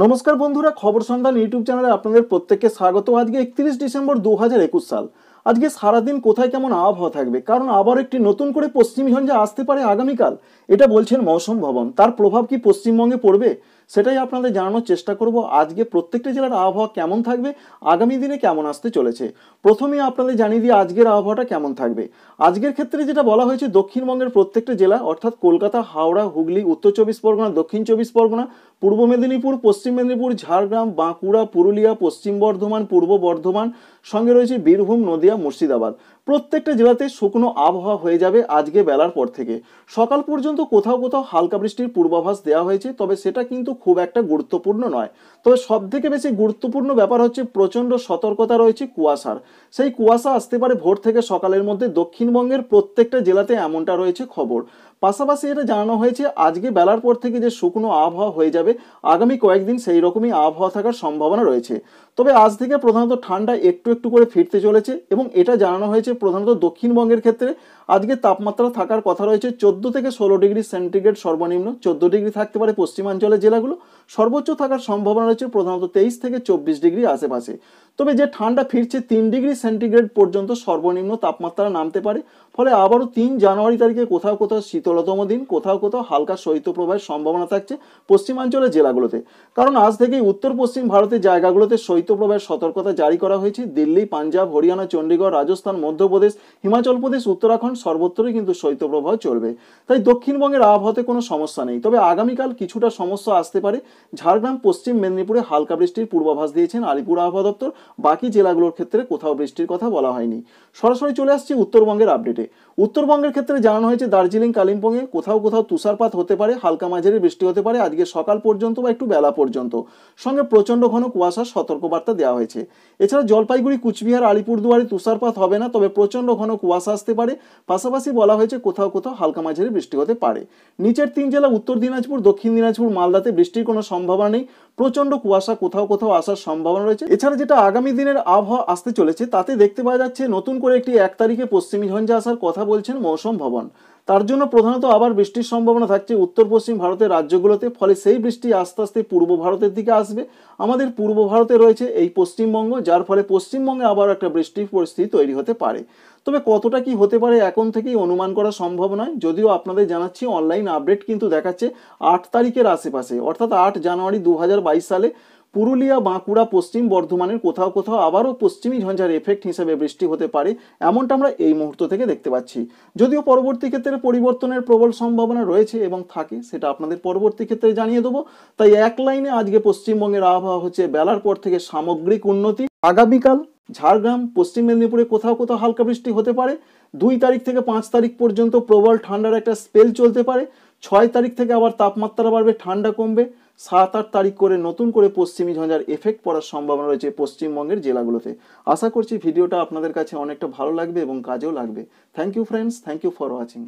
নমস্কার বন্ধুরা খবর সন্ধান ইউটিউব চ্যানেলে আপনাদের প্রত্যেককে স্বাগত আজকে একত্রিশ ডিসেম্বর দু সাল আজকে সারাদিন কোথায় কেমন আবহাওয়া থাকবে কারণ আবার একটি নতুন করে পশ্চিমী আসতে পারে আগামীকাল এটা বলছেন মৌসুম ভবন তার প্রভাব কি পশ্চিমবঙ্গে পড়বে সেটাই আপনাদের জানানোর চেষ্টা করব আজকে প্রত্যেকটা জেলার আবহাওয়া কেমন থাকবে আগামী দিনে কেমন আসতে চলেছে প্রথমে আপনাদের জানিয়ে দিই আজকের আবহাওয়াটা কেমন থাকবে আজকের ক্ষেত্রে যেটা বলা হয়েছে দক্ষিণবঙ্গের প্রত্যেকটা জেলা অর্থাৎ কলকাতা হাওড়া হুগলি উত্তর চব্বিশ পরগনা দক্ষিণ চব্বিশ পরগনা পূর্ব মেদিনীপুর পশ্চিম মেদিনীপুর ঝাড়গ্রাম বাঁকুড়া পুরুলিয়া পশ্চিম বর্ধমান পূর্ব বর্ধমান সঙ্গে রয়েছে বীরভূম নদিয়া মুর্শিদাবাদ প্রত্যেকটা জেলাতে শুকনো আবহাওয়া হয়ে যাবে আজকে বেলার পর থেকে সকাল পর্যন্ত কোথাও কোথাও হালকা বৃষ্টির পূর্বাভাস দেওয়া হয়েছে তবে সেটা কিন্তু খুব একটা গুরুত্বপূর্ণ নয় তবে থেকে বেশি গুরুত্বপূর্ণ ব্যাপার হচ্ছে প্রচণ্ড সতর্কতা রয়েছে কুয়াশার সেই কুয়াশা আসতে পারে ভোর থেকে সকালের মধ্যে দক্ষিণবঙ্গের প্রত্যেকটা জেলাতে এমনটা রয়েছে খবর পাশাপাশি এটা জানানো হয়েছে আজকে বেলার পর থেকে যে শুকনো আবহাওয়া হয়ে যাবে আগামী কয়েকদিন সেই রকমই আবহাওয়া থাকার সম্ভাবনা রয়েছে তবে আজ থেকে প্রধানত ঠান্ডা একটু একটু করে ফিরতে চলেছে এবং এটা জানানো হয়েছে প্রধানত দক্ষিণবঙ্গের ক্ষেত্রে আজকে তাপমাত্রা থাকার কথা রয়েছে চোদ্দো থেকে ষোলো ডিগ্রি সেন্টিগ্রেড সর্বনিম্ন চোদ্দো ডিগ্রি থাকতে পারে পশ্চিমাঞ্চলের জেলাগুলো সর্বোচ্চ থাকার সম্ভাবনা রয়েছে প্রধানত তেইশ থেকে চব্বিশ ডিগ্রি আশেপাশে তবে যে ঠান্ডা ফিরছে তিন ডিগ্রি সেন্টিগ্রেড পর্যন্ত সর্বনিম্ন তাপমাত্রা নামতে পারে ফলে আবারও তিন জানুয়ারি তারিখে কোথাও কোথাও শীতলতম দিন কোথাও কোথাও হালকা শৈত্যপ্রবাহের সম্ভাবনা থাকছে পশ্চিমাঞ্চলের জেলাগুলোতে কারণ আজ থেকেই উত্তর পশ্চিম ভারতের জায়গাগুলোতে শৈত্যপ্রবাহের সতর্কতা জারি করা হয়েছে দিল্লি পাঞ্জাব হরিয়ানা চণ্ডীগড় রাজস্থান মধ্যপ্রদেশ হিমাচল প্রদেশ উত্তরাখণ্ড সর্বত্রই কিন্তু শৈত্যপ্রবাহ চলবে তাই দক্ষিণবঙ্গের আবহাওয়াতে কোনো সমস্যা নেই তবে আগামীকাল কিছুটা সমস্যা আসতে পারে ঝাড়গ্রাম পশ্চিম মেদিনীপুরে হালকা বৃষ্টির পূর্বাভাস দিয়েছেন আলিপুর আবহাওয়া দপ্তর বাকি জেলাগুলোর ক্ষেত্রে কোথাও বৃষ্টির কথা বলা হয়নি সরাসরি চলে আসছি উত্তরবঙ্গের আপডেটে উত্তরবঙ্গের ক্ষেত্রে জানানো হয়েছে দার্জিলিং কালিম্পংয়ে কোথাও কোথাও তুষারপাত হতে পারে হালকা মাঝারি বৃষ্টি হতে পারে আজকে সকাল পর্যন্ত বা একটু বেলা পর্যন্ত সঙ্গে প্রচণ্ড ঘন কুয়াশার সতর্কবার্তা দেওয়া হয়েছে এছাড়া জলপাইগুড়ি কুচবিহার আলিপুরদুয়ারে তুষারপাত হবে না তবে প্রচণ্ড ঘন কুয়াশা আসতে পারে পাশাপাশি বলা হয়েছে কোথাও কোথাও হালকা মাঝারি বৃষ্টি হতে পারে নিচের তিন জেলা উত্তর দিনাজপুর দক্ষিণ দিনাজপুর মালদাতে বৃষ্টির কোনো সম্ভাবনা নেই প্রচণ্ড কুয়াশা কোথাও কোথাও আসার সম্ভাবনা রয়েছে এছাড়া যেটা আগামী দিনের আবহাওয়া আসতে চলেছে তাতে দেখতে পাওয়া যাচ্ছে নতুন করে একটি এক তারিখে পশ্চিমী ঝঞ্ঝা আসার কথা বলছেন মৌসম ভবন তার জন্য প্রধানত আবার বৃষ্টির সম্ভাবনা থাকছে উত্তর পশ্চিম ভারতের রাজ্যগুলোতে ফলে সেই বৃষ্টি আস্তে আস্তে পূর্ব ভারতের দিকে আসবে আমাদের পূর্ব ভারতে রয়েছে এই পশ্চিমবঙ্গ যার ফলে পশ্চিমবঙ্গে আবার একটা বৃষ্টির পরিস্থিতি তৈরি হতে পারে তবে কতটা কি হতে পারে এখন থেকেই অনুমান করা সম্ভব নয় যদিও আপনাদের জানাচ্ছি অনলাইন আপডেট কিন্তু দেখাচ্ছে আট তারিখের আশেপাশে অর্থাৎ আট জানুয়ারি দু সালে পুরুলিয়া বাঁকুড়া পশ্চিম বর্ধমানের কোথাও কোথাও আবারও পশ্চিমী ঝঞ্ঝার এফেক্ট হিসেবে বৃষ্টি হতে পারে এমনটা আমরা এই মুহূর্ত থেকে দেখতে পাচ্ছি যদিও পরবর্তী ক্ষেত্রে পরিবর্তনের প্রবল সম্ভাবনা রয়েছে এবং থাকে সেটা আপনাদের পরবর্তী ক্ষেত্রে জানিয়ে দেবো তাই এক লাইনে আজকে পশ্চিমবঙ্গের আবহাওয়া হচ্ছে বেলার পর থেকে সামগ্রিক উন্নতি আগামীকাল ঝাড়গ্রাম পশ্চিম মেদিনীপুরে কোথাও কোথাও হালকা বৃষ্টি হতে পারে দুই তারিখ থেকে পাঁচ তারিখ পর্যন্ত প্রবল ঠান্ডার একটা স্পেল চলতে পারে ছয় তারিখ থেকে আবার তাপমাত্রা বাড়বে ঠান্ডা কমবে সাত আট তারিখ করে নতুন করে পশ্চিমী ঝঞ্ঝার এফেক্ট পড়ার সম্ভাবনা রয়েছে পশ্চিমবঙ্গের জেলাগুলোতে আশা করছি ভিডিওটা আপনাদের কাছে অনেকটা ভালো লাগবে এবং কাজেও লাগবে thank you friends thank you for watching